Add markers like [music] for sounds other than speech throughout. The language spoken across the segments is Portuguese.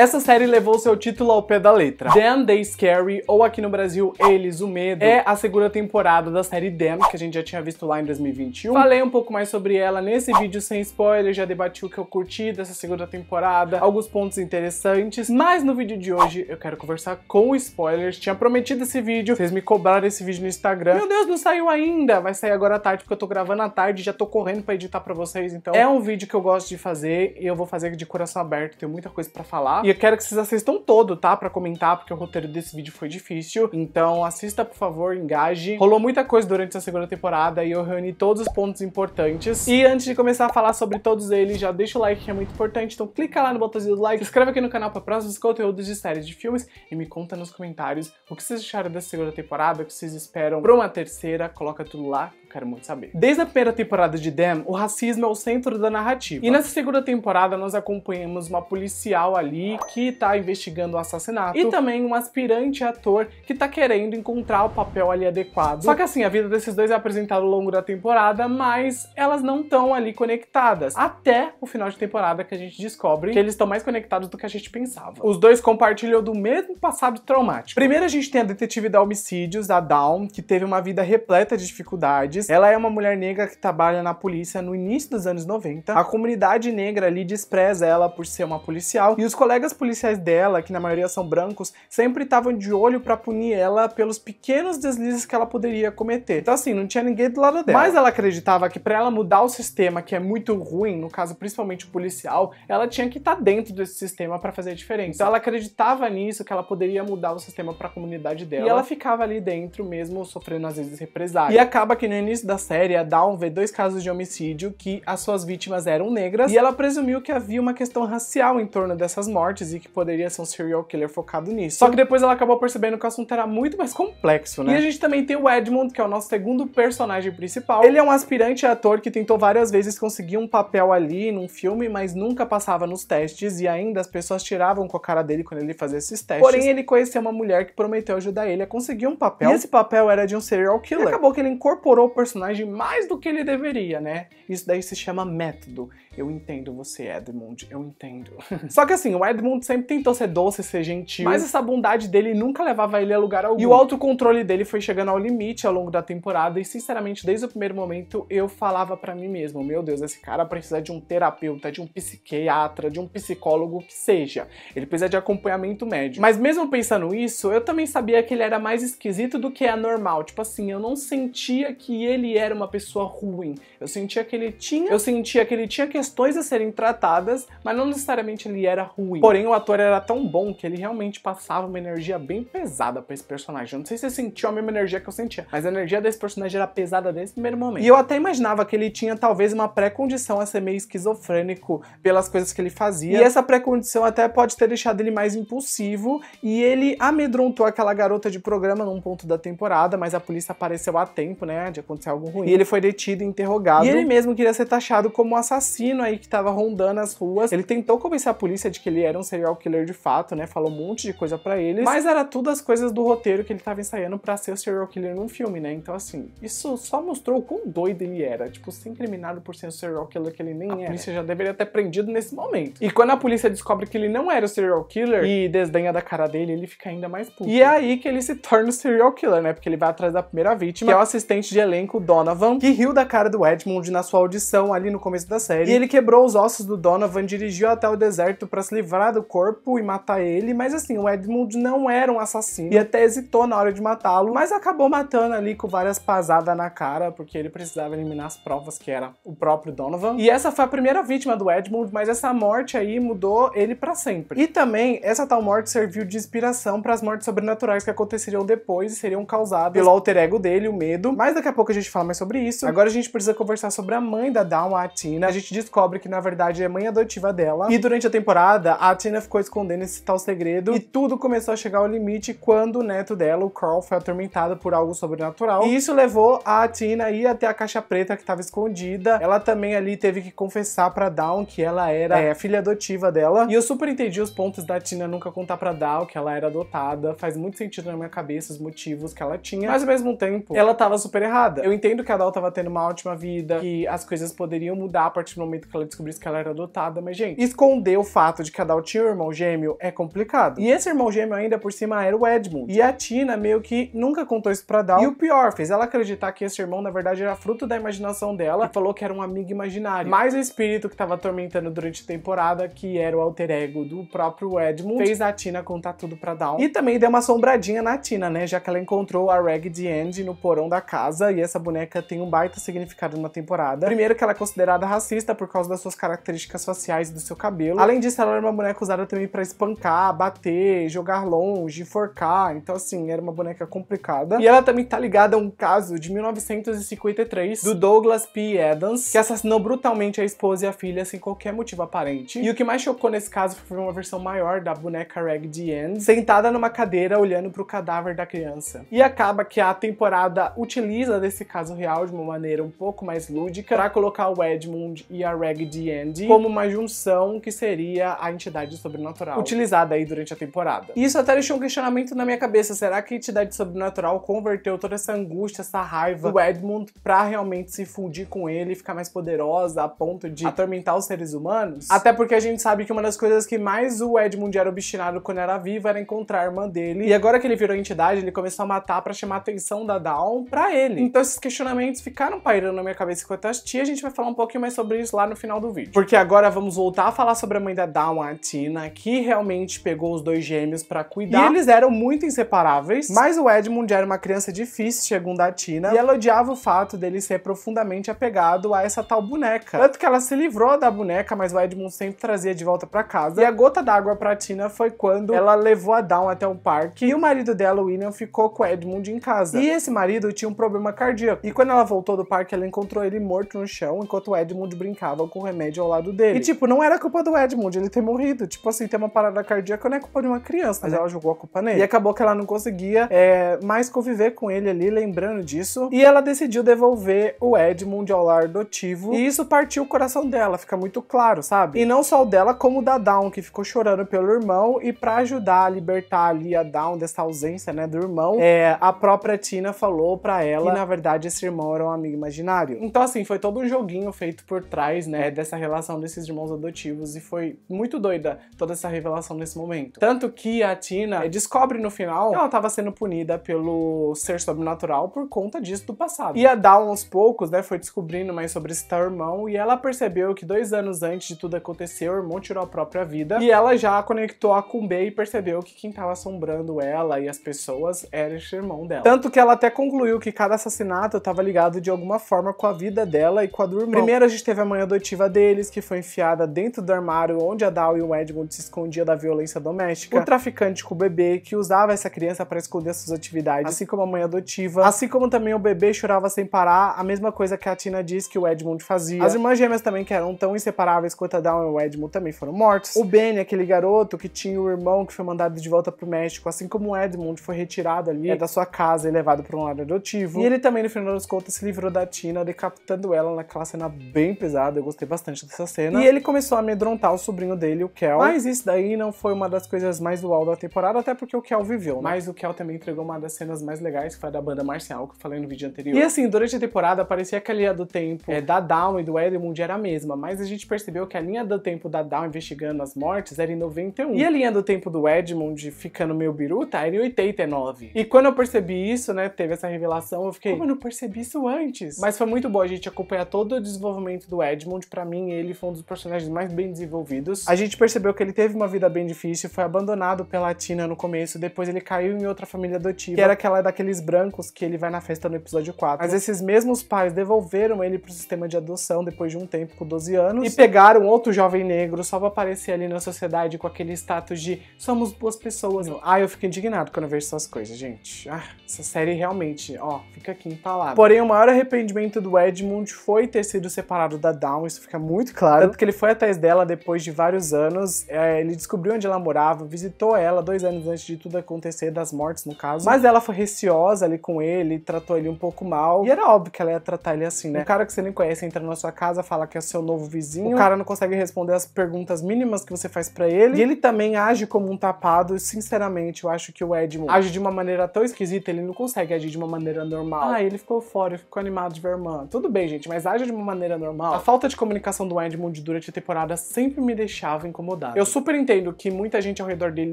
Essa série levou seu título ao pé da letra. Damn They Scary, ou aqui no Brasil, Eles, o Medo, é a segunda temporada da série Damn, que a gente já tinha visto lá em 2021. Falei um pouco mais sobre ela nesse vídeo sem spoiler, já debati o que eu curti dessa segunda temporada, alguns pontos interessantes, mas no vídeo de hoje eu quero conversar com spoilers. Tinha prometido esse vídeo, vocês me cobraram esse vídeo no Instagram. Meu Deus, não saiu ainda! Vai sair agora à tarde, porque eu tô gravando à tarde, já tô correndo pra editar pra vocês, então é um vídeo que eu gosto de fazer e eu vou fazer de coração aberto, tenho muita coisa pra falar. E eu quero que vocês assistam todo, tá? Pra comentar, porque o roteiro desse vídeo foi difícil. Então assista, por favor, engaje. Rolou muita coisa durante essa segunda temporada e eu reuni todos os pontos importantes. E antes de começar a falar sobre todos eles, já deixa o like que é muito importante. Então clica lá no botãozinho do like, se inscreve aqui no canal para próximos conteúdos de séries de filmes e me conta nos comentários o que vocês acharam dessa segunda temporada, o que vocês esperam pra uma terceira. Coloca tudo lá Quero muito saber. Desde a primeira temporada de Dan, o racismo é o centro da narrativa. E tá. nessa segunda temporada, nós acompanhamos uma policial ali que tá investigando o assassinato e também um aspirante ator que tá querendo encontrar o papel ali adequado. Só que assim, a vida desses dois é apresentada ao longo da temporada, mas elas não estão ali conectadas. Até o final de temporada que a gente descobre que eles estão mais conectados do que a gente pensava. Os dois compartilham do mesmo passado traumático. Primeiro a gente tem a detetive da homicídios, a Dawn, que teve uma vida repleta de dificuldades Mendes, ela é uma mulher negra que trabalha na polícia no início dos anos 90. A comunidade negra ali despreza ela por ser uma policial e os colegas policiais dela, que na maioria são brancos, sempre estavam de olho para punir ela pelos pequenos deslizes que ela poderia cometer. Então assim, não tinha ninguém do lado dela. Mas ela acreditava que para ela mudar o sistema, que é muito ruim, no caso principalmente o policial, ela tinha que estar tá dentro desse sistema para fazer a diferença. Então ela acreditava nisso, que ela poderia mudar o sistema para a comunidade dela. E ela ficava ali dentro mesmo, sofrendo às vezes represálias. E acaba que no início da série, a Dawn vê dois casos de homicídio que as suas vítimas eram negras e ela presumiu que havia uma questão racial em torno dessas mortes e que poderia ser um serial killer focado nisso. Só que depois ela acabou percebendo que o assunto era muito mais complexo, né? E a gente também tem o Edmund, que é o nosso segundo personagem principal. Ele é um aspirante ator que tentou várias vezes conseguir um papel ali num filme, mas nunca passava nos testes e ainda as pessoas tiravam com a cara dele quando ele fazia esses testes. Porém, ele conheceu uma mulher que prometeu ajudar ele a conseguir um papel. E esse papel era de um serial killer. E acabou que ele incorporou o personagem mais do que ele deveria, né? Isso daí se chama método. Eu entendo você, Edmund, eu entendo. [laughs] Só que assim, o Edmund sempre tentou ser doce, ser gentil, mas essa bondade dele nunca levava ele a lugar algum. E o autocontrole dele foi chegando ao limite ao longo da temporada e, sinceramente, desde o primeiro momento eu falava para mim mesmo, meu Deus, esse cara precisa de um terapeuta, de um psiquiatra, de um psicólogo que seja. Ele precisa de acompanhamento médico. Mas mesmo pensando isso, eu também sabia que ele era mais esquisito do que é normal. Tipo assim, eu não sentia que ele era uma pessoa ruim. Eu sentia que ele tinha, eu sentia que ele tinha que questões a serem tratadas, mas não necessariamente ele era ruim. Porém, o ator era tão bom que ele realmente passava uma energia bem pesada para esse personagem. Eu não sei se você sentiu a mesma energia que eu sentia, mas a energia desse personagem era pesada desde o primeiro uhum. momento. E eu até imaginava que ele tinha talvez uma pré-condição a ser meio esquizofrênico pelas coisas que ele fazia. E essa pré-condição até pode ter deixado ele mais impulsivo e ele amedrontou aquela garota de programa num ponto da temporada, mas a polícia apareceu a tempo, né, de acontecer algo ruim. E ele foi detido e interrogado. E ele mesmo queria ser taxado como assassino menino aí que tava rondando as ruas, ele tentou convencer a polícia de que ele era um serial killer de fato, né? Falou um monte de coisa para eles, mas era tudo as coisas do roteiro que ele tava ensaiando para ser o serial killer num filme, né? Então, assim, isso só mostrou o quão doido ele era. Tipo, ser incriminado por ser o serial killer que ele nem a era. A polícia já deveria ter prendido nesse momento. E quando a polícia descobre que ele não era o serial killer e desdenha da cara dele, ele fica ainda mais puto. E é aí que ele se torna o serial killer, né? Porque ele vai atrás da primeira vítima, que é o assistente de elenco Donovan, que riu da cara do Edmund na sua audição ali no começo da série ele quebrou os ossos do Donovan, dirigiu até o deserto para se livrar do corpo e matar ele, mas assim, o Edmund não era um assassino e até hesitou na hora de matá-lo, mas acabou matando ali com várias pasadas na cara, porque ele precisava eliminar as provas que era o próprio Donovan. E essa foi a primeira vítima do Edmund, mas essa morte aí mudou ele para sempre. E também, essa tal morte serviu de inspiração para as mortes sobrenaturais que aconteceriam depois e seriam causadas pelo alter ego dele, o medo. Mas daqui a pouco a gente fala mais sobre isso. Agora a gente precisa conversar sobre a mãe da Dawn, a Tina. A gente descobre que na verdade é mãe adotiva dela. E durante a temporada, a Tina ficou escondendo esse tal segredo e tudo começou a chegar ao limite quando o neto dela, o Carl, foi atormentado por algo sobrenatural. E isso levou a Tina a ir até a caixa preta que estava escondida. Ela também ali teve que confessar para Dawn que ela era é, filha adotiva dela. E eu super entendi os pontos da Tina nunca contar para Dawn que ela era adotada. Faz muito sentido na minha cabeça os motivos que ela tinha. Mas ao mesmo tempo, ela tava super errada. Eu entendo que a Dawn tava tendo uma ótima vida, que as coisas poderiam mudar a partir do momento momento que ela descobrisse que ela era adotada, mas, gente, esconder o fato de que a Dal tinha um irmão gêmeo é complicado. E esse irmão gêmeo ainda por cima era o Edmund. E a Tina meio que nunca contou isso pra Dal. E o pior, fez ela acreditar que esse irmão, na verdade, era fruto da imaginação dela e falou que era um amigo imaginário. Mas o espírito que tava atormentando durante a temporada, que era o alter ego do próprio Edmund, fez a Tina contar tudo pra Dal. E também deu uma assombradinha na Tina, né? Já que ela encontrou a Reg de Andy no porão da casa e essa boneca tem um baita significado na temporada. Primeiro que ela é considerada racista por causa das suas características faciais e do seu cabelo. Além disso, ela era uma boneca usada também para espancar, bater, jogar longe, enforcar. Então, assim, era uma boneca complicada. E ela também tá ligada a um caso de 1953 do Douglas P. Adams, que assassinou brutalmente a esposa e a filha sem qualquer motivo aparente. E o que mais chocou nesse caso foi uma versão maior da boneca Raggedy Ann, sentada numa cadeira olhando para o cadáver da criança. E acaba que a temporada utiliza desse caso real de uma maneira um pouco mais lúdica para colocar o Edmund e a Reg Andy como uma junção que seria a entidade sobrenatural utilizada aí durante a temporada. E isso até deixou um questionamento na minha cabeça, será que a entidade sobrenatural converteu toda essa angústia, essa raiva do Edmund pra realmente se fundir com ele e ficar mais poderosa a ponto de atormentar os seres humanos? Até porque a gente sabe que uma das coisas que mais o Edmund era obstinado quando era vivo era encontrar a irmã dele. E agora que ele virou entidade, ele começou a matar para chamar a atenção da Dawn pra ele. Então esses questionamentos ficaram pairando na minha cabeça enquanto eu assistia. A gente vai falar um pouquinho mais sobre isso lá no final do vídeo. Porque agora vamos voltar a falar sobre a mãe da Dawn, a Tina, que realmente pegou os dois gêmeos para cuidar. E eles eram muito inseparáveis, mas o Edmund era uma criança difícil, segundo a Tina, e ela odiava o fato dele ser profundamente apegado a essa tal boneca. Tanto que ela se livrou da boneca, mas o Edmund sempre trazia de volta para casa. E a gota d'água pra Tina foi quando ela levou a Dawn até o parque e o marido dela, o William, ficou com o Edmund em casa. E esse marido tinha um problema cardíaco. E quando ela voltou do parque, ela encontrou ele morto no chão enquanto o Edmund brincava tava com o remédio ao lado dele. E, tipo, não era culpa do Edmund ele ter morrido. Tipo assim, ter uma parada cardíaca não é culpa de uma criança, mas né? ela jogou a culpa nele. E acabou que ela não conseguia é, mais conviver com ele ali, lembrando disso. E ela decidiu devolver o Edmund ao lar adotivo. E isso partiu o coração dela, fica muito claro, sabe? E não só o dela, como o da Dawn, que ficou chorando pelo irmão. E para ajudar a libertar ali a Dawn dessa ausência, né, do irmão, é, a própria Tina falou para ela que, na verdade, esse irmão era um amigo imaginário. Então, assim, foi todo um joguinho feito por trás né, dessa relação desses irmãos adotivos e foi muito doida toda essa revelação nesse momento. Tanto que a Tina descobre no final que ela estava sendo punida pelo ser sobrenatural por conta disso do passado. E a Dawn, aos poucos, né, foi descobrindo mais sobre esse tal irmão e ela percebeu que dois anos antes de tudo acontecer, o irmão tirou a própria vida e ela já conectou a com e percebeu que quem estava assombrando ela e as pessoas era esse irmão dela. Tanto que ela até concluiu que cada assassinato estava ligado de alguma forma com a vida dela e com a do irmão. Primeiro a gente teve a manhã adotiva deles, que foi enfiada dentro do armário onde a Dow e o Edmund se escondiam da violência doméstica, o traficante com o bebê, que usava essa criança para esconder suas atividades, assim, assim como a mãe adotiva, assim como também o bebê chorava sem parar, a mesma coisa que a Tina diz que o Edmund fazia. As irmãs gêmeas também, que eram tão inseparáveis quanto a Down e o Edmund, também foram mortos. O Ben, aquele garoto que tinha o irmão que foi mandado de volta para o México, assim como o Edmund foi retirado ali é, da sua casa e levado para um lar adotivo. E ele também, no final das contas, se livrou da Tina, decapitando ela naquela cena bem pesada eu gostei bastante dessa cena. E ele começou a amedrontar o sobrinho dele, o Kel. Mas isso daí não foi uma das coisas mais uau da temporada, até porque o Kel viveu. Né? Mas o Kel também entregou uma das cenas mais legais, que foi a da banda marcial, que eu falei no vídeo anterior. E assim, durante a temporada, parecia que a linha do tempo é, da Down e do Edmund era a mesma, mas a gente percebeu que a linha do tempo da Down investigando as mortes era em 91. E a linha do tempo do Edmund ficando meio biruta era em 89. E quando eu percebi isso, né, teve essa revelação, eu fiquei, como eu não percebi isso antes? Mas foi muito bom a gente acompanhar todo o desenvolvimento do Edmund Desmond, para mim, ele foi um dos personagens mais bem desenvolvidos. A gente percebeu que ele teve uma vida bem difícil, foi abandonado pela Tina no começo, depois ele caiu em outra família adotiva, que era aquela daqueles brancos que ele vai na festa no episódio 4. Mas esses mesmos pais devolveram ele pro sistema de adoção depois de um tempo, com 12 anos, e pegaram outro jovem negro só pra aparecer ali na sociedade com aquele status de somos boas pessoas. Ah, eu fico indignado quando eu vejo essas coisas, gente. Ah, essa série realmente, ó, fica aqui empalada. Porém, o maior arrependimento do Edmund foi ter sido separado da Dawn Brown, então, isso fica muito claro. Tanto que ele foi atrás dela depois de vários anos, é, ele descobriu onde ela morava, visitou ela dois anos antes de tudo acontecer, das mortes no caso. Mas ela foi receosa ali com ele, tratou ele um pouco mal. E era óbvio que ela ia tratar ele assim, né? Um cara que você nem conhece entra na sua casa, fala que é seu novo vizinho, o cara não consegue responder as perguntas mínimas que você faz para ele. E ele também age como um tapado. Sinceramente, eu acho que o Edmund age de uma maneira tão esquisita, ele não consegue agir de uma maneira normal. Ah, ele ficou fora, ficou animado de ver a irmã. Tudo bem, gente, mas age de uma maneira normal. A falta de comunicação do Edmund durante a temporada sempre me deixava incomodado. Eu super entendo que muita gente ao redor dele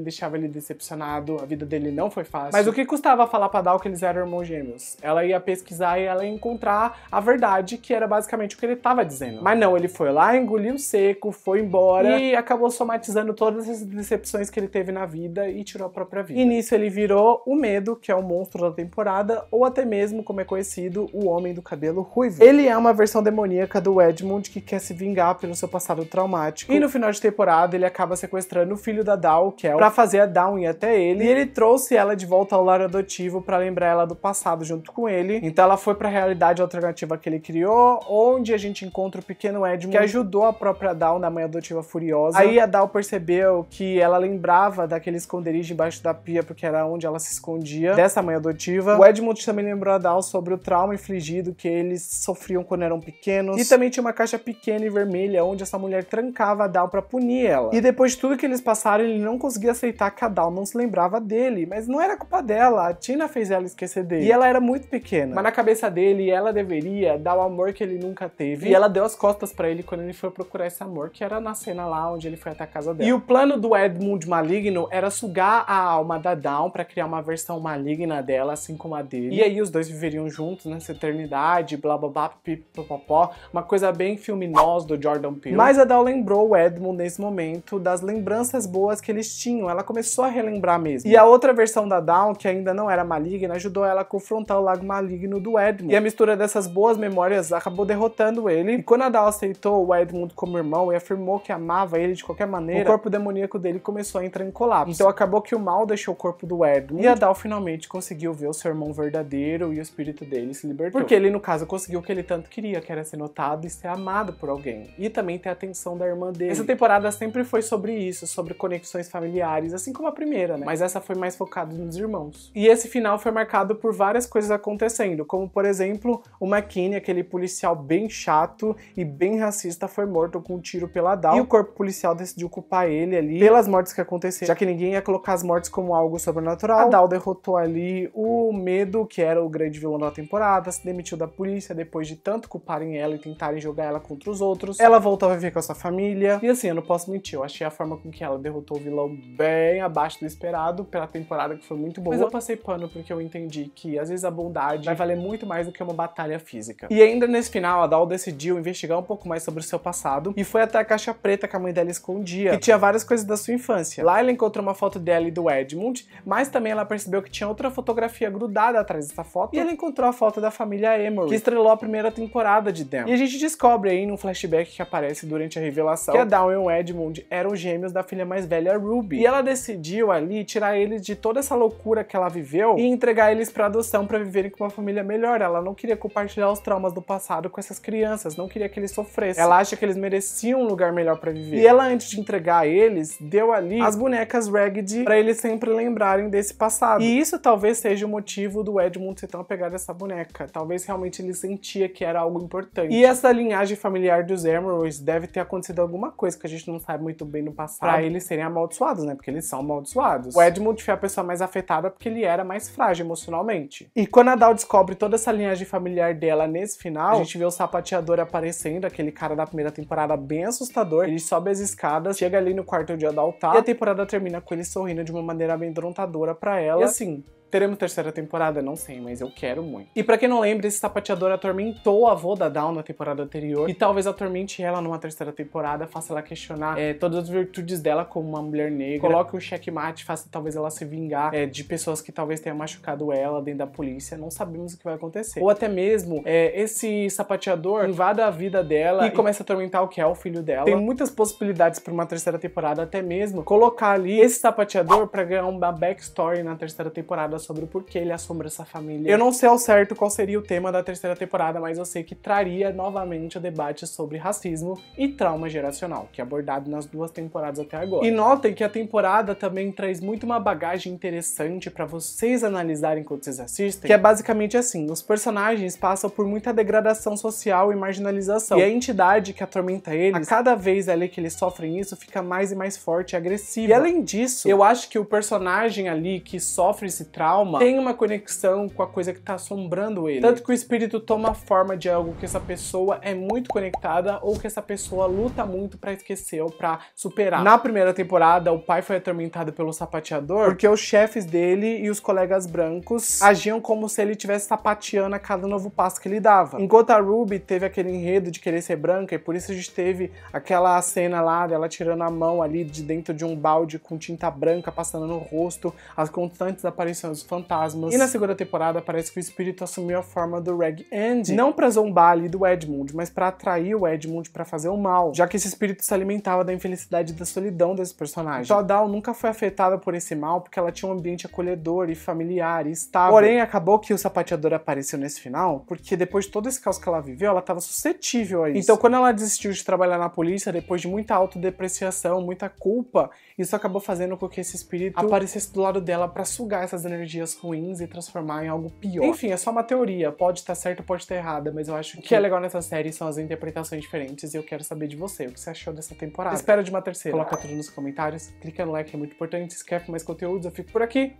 deixava ele decepcionado, a vida dele não foi fácil. Mas o que custava falar pra Dal que eles eram irmãos gêmeos? Ela ia pesquisar e ela ia encontrar a verdade, que era basicamente o que ele tava dizendo. Mas não, ele foi lá, engoliu seco, foi embora e acabou somatizando todas as decepções que ele teve na vida e tirou a própria vida. E nisso ele virou o medo, que é o monstro da temporada, ou até mesmo, como é conhecido, o homem do cabelo ruivo. Ele é uma versão demoníaca do Edmund que quer se vingar pelo seu passado traumático. E no final de temporada, ele acaba sequestrando o filho da Dal, que é pra fazer a Dawn ir até ele. E ele trouxe ela de volta ao lar adotivo para lembrar ela do passado junto com ele. Então ela foi pra realidade alternativa que ele criou, onde a gente encontra o pequeno Edmund, que ajudou a própria Dal na mãe adotiva furiosa. Aí a Dal percebeu que ela lembrava daquele esconderijo embaixo da pia, porque era onde ela se escondia, dessa mãe adotiva. O Edmund também lembrou a Dal sobre o trauma infligido que eles sofriam quando eram pequenos. E também tinha uma caixa pequena e vermelha onde essa mulher trancava a Dal para punir ela. E depois de tudo que eles passaram, ele não conseguia aceitar que a Dal não se lembrava dele, mas não era culpa dela, a Tina fez ela esquecer dele. E ela era muito pequena. Mas na cabeça dele, ela deveria dar o amor que ele nunca teve. E ela deu as costas para ele quando ele foi procurar esse amor, que era na cena lá onde ele foi até a casa dela. E o plano do Edmund maligno era sugar a alma da Dawn para criar uma versão maligna dela, assim como a dele. E aí os dois viveriam juntos nessa eternidade, blá blá blá, pipopopó, uma coisa bem filme Nós, do Jordan Peele. Mas a Dal lembrou o Edmund nesse momento das lembranças boas que eles tinham. Ela começou a relembrar mesmo. E a outra versão da Dal, que ainda não era maligna, ajudou ela a confrontar o lago maligno do Edmund. E a mistura dessas boas memórias acabou derrotando ele. E quando a Dal aceitou o Edmund como irmão e afirmou que amava ele de qualquer maneira, o corpo demoníaco dele começou a entrar em colapso. Então acabou que o mal deixou o corpo do Edmund e a Dal finalmente conseguiu ver o seu irmão verdadeiro e o espírito dele se libertou. Porque ele, no caso, conseguiu o que ele tanto queria, que era ser notado e ser amado amado por alguém. E também ter a atenção da irmã dele. Essa temporada sempre foi sobre isso, sobre conexões familiares, assim como a primeira, né? Mas essa foi mais focada nos irmãos. E esse final foi marcado por várias coisas acontecendo, como por exemplo, o McKinney, aquele policial bem chato e bem racista, foi morto com um tiro pela Dal. E o corpo policial decidiu culpar ele ali pelas mortes que aconteceram, já que ninguém ia colocar as mortes como algo sobrenatural. A Dal derrotou ali o medo, que era o grande vilão da temporada, se demitiu da polícia depois de tanto culparem ela e tentarem jogar ela ela contra os outros. Ela voltou a viver com a sua família. E assim, eu não posso mentir, eu achei a forma com que ela derrotou o vilão bem abaixo do esperado pela temporada, que foi muito boa. Mas eu passei pano porque eu entendi que às vezes a bondade vai valer muito mais do que uma batalha física. E ainda nesse final, a Doll decidiu investigar um pouco mais sobre o seu passado e foi até a caixa preta que a mãe dela escondia, que tinha várias coisas da sua infância. Lá ela encontrou uma foto dela e do Edmund, mas também ela percebeu que tinha outra fotografia grudada atrás dessa foto e ela encontrou a foto da família Emory, que estrelou a primeira temporada de Dan. E a gente descobre descobre aí num flashback que aparece durante a revelação que a é Dawn e o Edmund eram gêmeos da filha mais velha Ruby. E ela decidiu ali tirar eles de toda essa loucura que ela viveu e entregar eles para adoção para viverem com uma família melhor. Ela não queria compartilhar os traumas do passado com essas crianças, não queria que eles sofressem. Ela acha que eles mereciam um lugar melhor para viver. E ela antes de entregar eles, deu ali as bonecas Ragged para eles sempre lembrarem desse passado. E isso talvez seja o motivo do Edmund ser tão apegado a essa boneca. Talvez realmente ele sentia que era algo importante. E essa linhagem familiar dos Emeralds deve ter acontecido alguma coisa que a gente não sabe muito bem no passado pra eles serem amaldiçoados, né? Porque eles são amaldiçoados. O Edmund foi a pessoa mais afetada porque ele era mais frágil emocionalmente. E quando a Dal descobre toda essa linhagem familiar dela nesse final, a gente vê o sapateador aparecendo, aquele cara da primeira temporada bem assustador. Ele sobe as escadas, chega ali no quarto de Adaltar tá, e a temporada termina com ele sorrindo de uma maneira amedrontadora para ela. E assim, Teremos terceira temporada? Não sei, mas eu quero muito. E para quem não lembra, esse sapateador atormentou a avó da Down na temporada anterior e talvez atormente ela numa terceira temporada, faça ela questionar é, todas as virtudes dela como uma mulher negra, coloque um checkmate, faça talvez ela se vingar é, de pessoas que talvez tenham machucado ela dentro da polícia, não sabemos o que vai acontecer. Ou até mesmo é, esse sapateador invada a vida dela e começa a atormentar o que é o filho dela. Tem muitas possibilidades para uma terceira temporada, até mesmo colocar ali esse sapateador para ganhar uma backstory na terceira temporada temporada sobre o porquê ele assombra essa família. Eu não sei ao certo qual seria o tema da terceira temporada, mas eu sei que traria novamente o debate sobre racismo e trauma geracional, que é abordado nas duas temporadas até agora. E notem que a temporada também traz muito uma bagagem interessante para vocês analisarem quando vocês assistem, que é basicamente assim, os personagens passam por muita degradação social e marginalização, e a entidade que atormenta eles, a cada vez ali que eles sofrem isso, fica mais e mais forte e agressiva. E além disso, eu acho que o personagem ali que sofre esse trauma alma tem uma conexão com a coisa que está assombrando ele. Tanto que o espírito toma forma de algo que essa pessoa é muito conectada ou que essa pessoa luta muito para esquecer ou para superar. Na primeira temporada, o pai foi atormentado pelo sapateador porque os chefes dele e os colegas brancos agiam como se ele estivesse sapateando a cada novo passo que ele dava. Enquanto a Ruby teve aquele enredo de querer ser branca e por isso a gente teve aquela cena lá dela tirando a mão ali de dentro de um balde com tinta branca passando no rosto, as constantes aparições os fantasmas. E na segunda temporada parece que o espírito assumiu a forma do Reg Andy, não para zombar ali do Edmund, mas para atrair o Edmund para fazer o mal, já que esse espírito se alimentava da infelicidade e da solidão desse personagem. Jodal nunca foi afetada por esse mal porque ela tinha um ambiente acolhedor e familiar e estável. Porém, acabou que o sapateador apareceu nesse final, porque depois de todo esse caos que ela viveu, ela estava suscetível a isso. Então, quando ela desistiu de trabalhar na polícia, depois de muita autodepreciação, muita culpa, isso acabou fazendo com que esse espírito aparecesse do lado dela para sugar essas energias energias ruins e transformar em algo pior. Enfim, é só uma teoria, pode estar tá certo, pode estar tá errada, mas eu acho que o que é legal nessa série são as interpretações diferentes e eu quero saber de você, o que você achou dessa temporada. Espero de uma terceira. Coloca tudo nos comentários, clica no like, é muito importante, se quer mais conteúdos, eu fico por aqui,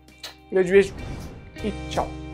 grande beijo e tchau!